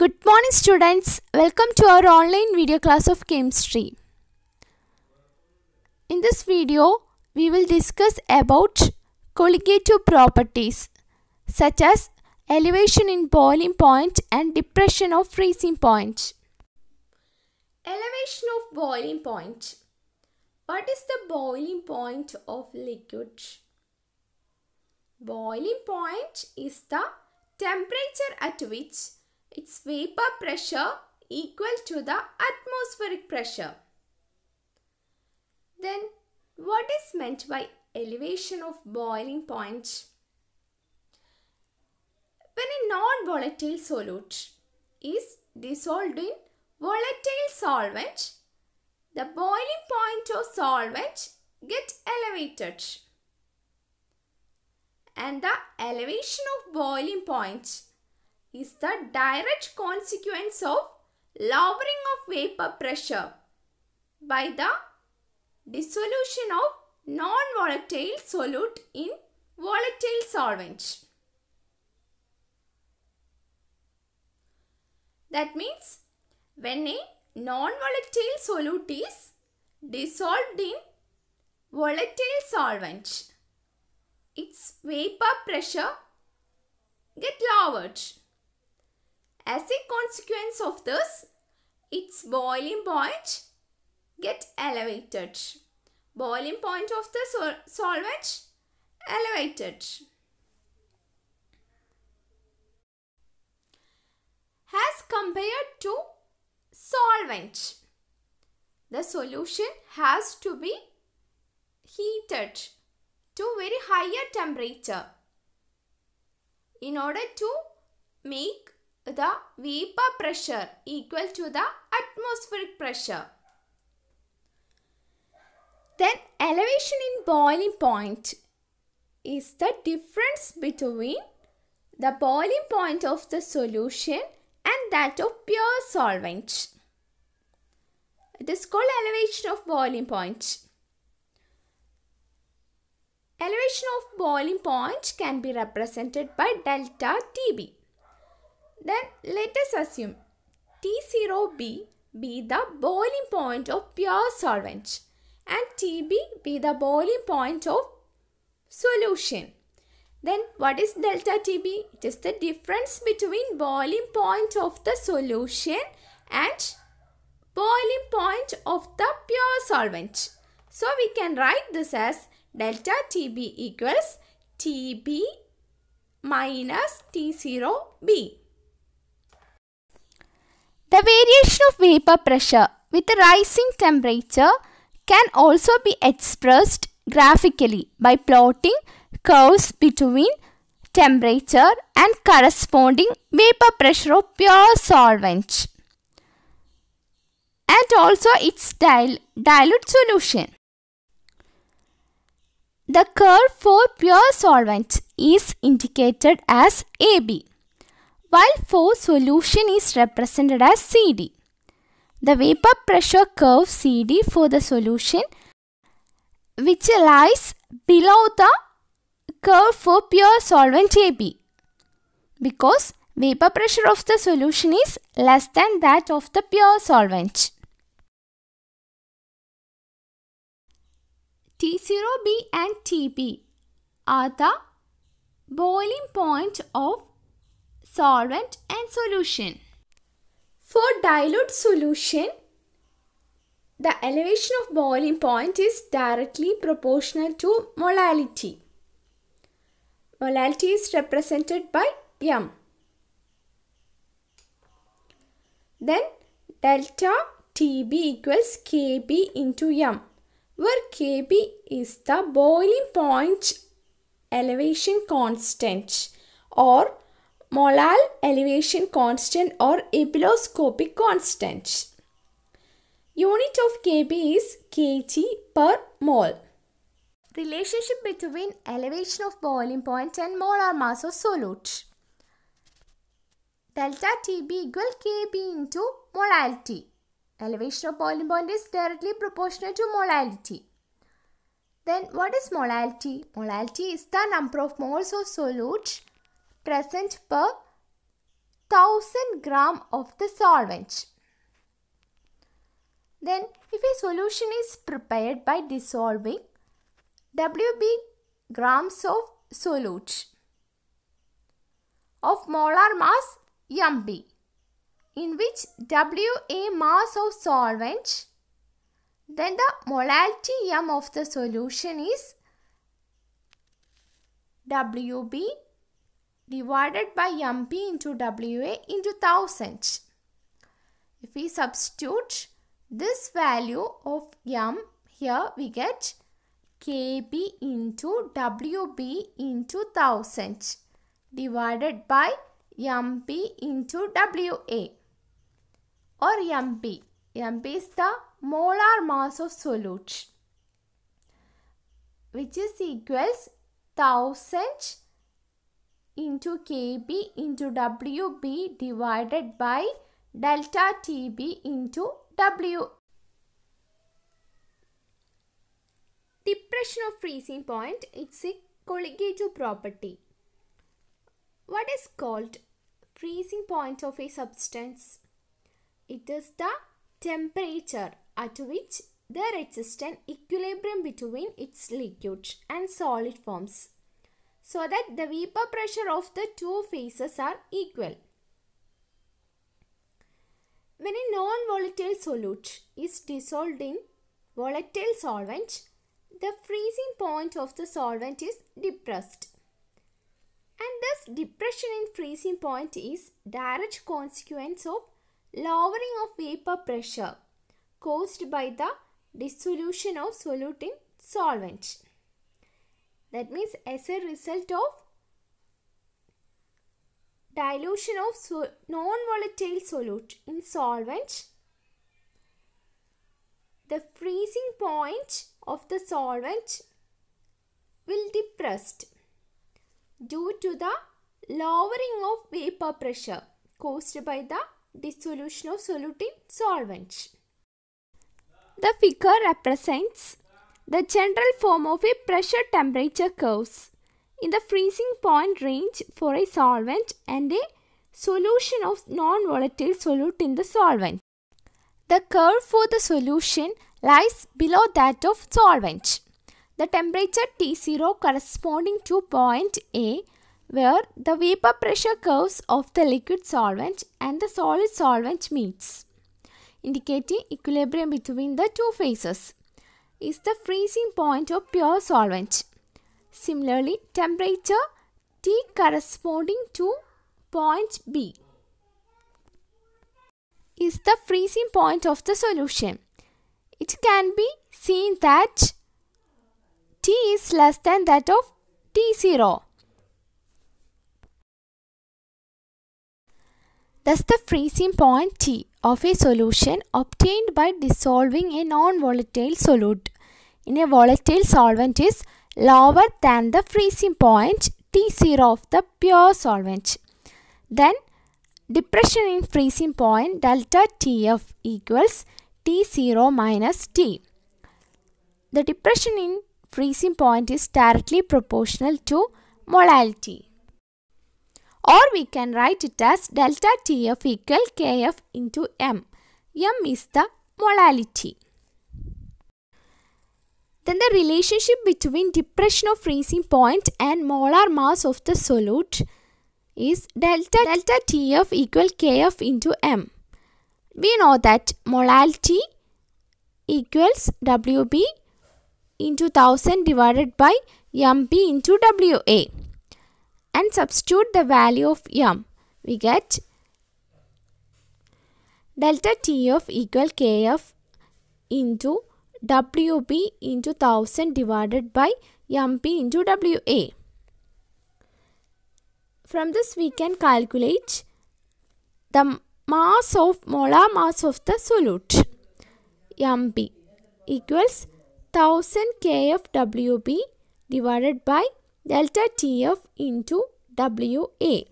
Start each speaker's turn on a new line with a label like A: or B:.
A: Good morning students. Welcome to our online video class of chemistry. In this video, we will discuss about colligative properties such as elevation in boiling point and depression of freezing point. Elevation of boiling point. What is the boiling point of liquid? Boiling point is the temperature at which its vapor pressure equal to the atmospheric pressure. Then what is meant by elevation of boiling point? When a non-volatile solute is dissolved in volatile solvent, the boiling point of solvent get elevated. And the elevation of boiling point is the direct consequence of lowering of vapor pressure by the dissolution of non-volatile solute in volatile solvent. That means when a non-volatile solute is dissolved in volatile solvent, its vapor pressure get lowered. As a consequence of this, its boiling point get elevated. Boiling point of the sol solvent elevated. As compared to solvent, the solution has to be heated to very higher temperature in order to make the vapor pressure equal to the atmospheric pressure. Then elevation in boiling point is the difference between the boiling point of the solution and that of pure solvent. It is called elevation of boiling point. Elevation of boiling point can be represented by delta TB. Then let us assume T0b be the boiling point of pure solvent and TB be the boiling point of solution. Then what is delta TB? It is the difference between boiling point of the solution and boiling point of the pure solvent. So we can write this as delta TB equals TB minus T0B. The variation of vapor pressure with the rising temperature can also be expressed graphically by plotting curves between temperature and corresponding vapor pressure of pure solvent and also its dil dilute solution. The curve for pure solvent is indicated as AB while 4 solution is represented as CD. The vapor pressure curve CD for the solution which lies below the curve for pure solvent AB because vapor pressure of the solution is less than that of the pure solvent. T0B and TB are the boiling point of solvent and solution. For dilute solution, the elevation of boiling point is directly proportional to molality. Molality is represented by M. Then delta TB equals KB into M where KB is the boiling point elevation constant or molal elevation constant or ebuloscopic constant. Unit of Kb is kg per mole. Relationship between elevation of boiling point and molar mass of solute. Delta Tb equal Kb into molality. Elevation of boiling point is directly proportional to molality. Then what is molality? Molality is the number of moles of solute present per 1000 gram of the solvent. Then if a solution is prepared by dissolving Wb grams of solute of molar mass Mb in which Wa mass of solvent then the molality M of the solution is Wb divided by MP into WA into 1000. If we substitute this value of M here we get KB into WB into 1000 divided by MP into WA or MP. MP is the molar mass of solute which is equals thousand into KB into WB divided by delta TB into W. The pressure of freezing point It's a colligative property. What is called freezing point of a substance? It is the temperature at which there exists an equilibrium between its liquid and solid forms so that the vapor pressure of the two phases are equal. When a non-volatile solute is dissolved in volatile solvent, the freezing point of the solvent is depressed. And thus depression in freezing point is direct consequence of lowering of vapor pressure caused by the dissolution of solute in solvent. That means as a result of dilution of so non-volatile solute in solvent, the freezing point of the solvent will depressed due to the lowering of vapor pressure caused by the dissolution of solute in solvent. The figure represents the general form of a pressure temperature curves in the freezing point range for a solvent and a solution of non-volatile solute in the solvent. The curve for the solution lies below that of solvent. The temperature T0 corresponding to point A where the vapor pressure curves of the liquid solvent and the solid solvent meets, indicating equilibrium between the two phases is the freezing point of pure solvent. Similarly, temperature T corresponding to point B is the freezing point of the solution. It can be seen that T is less than that of T0 Thus the freezing point T of a solution obtained by dissolving a non-volatile solute in a volatile solvent is lower than the freezing point T0 of the pure solvent. Then depression in freezing point delta Tf equals T0 minus T. The depression in freezing point is directly proportional to molality or we can write it as delta TF equal KF into M. M is the molality. Then the relationship between depression of freezing point and molar mass of the solute is delta delta TF equal KF into M. We know that molality equals WB into 1000 divided by MB into WA and substitute the value of m. We get delta T of equal Kf into WB into 1000 divided by MP into WA. From this we can calculate the mass of molar mass of the solute MP equals 1000 Wb divided by delta T of into WA.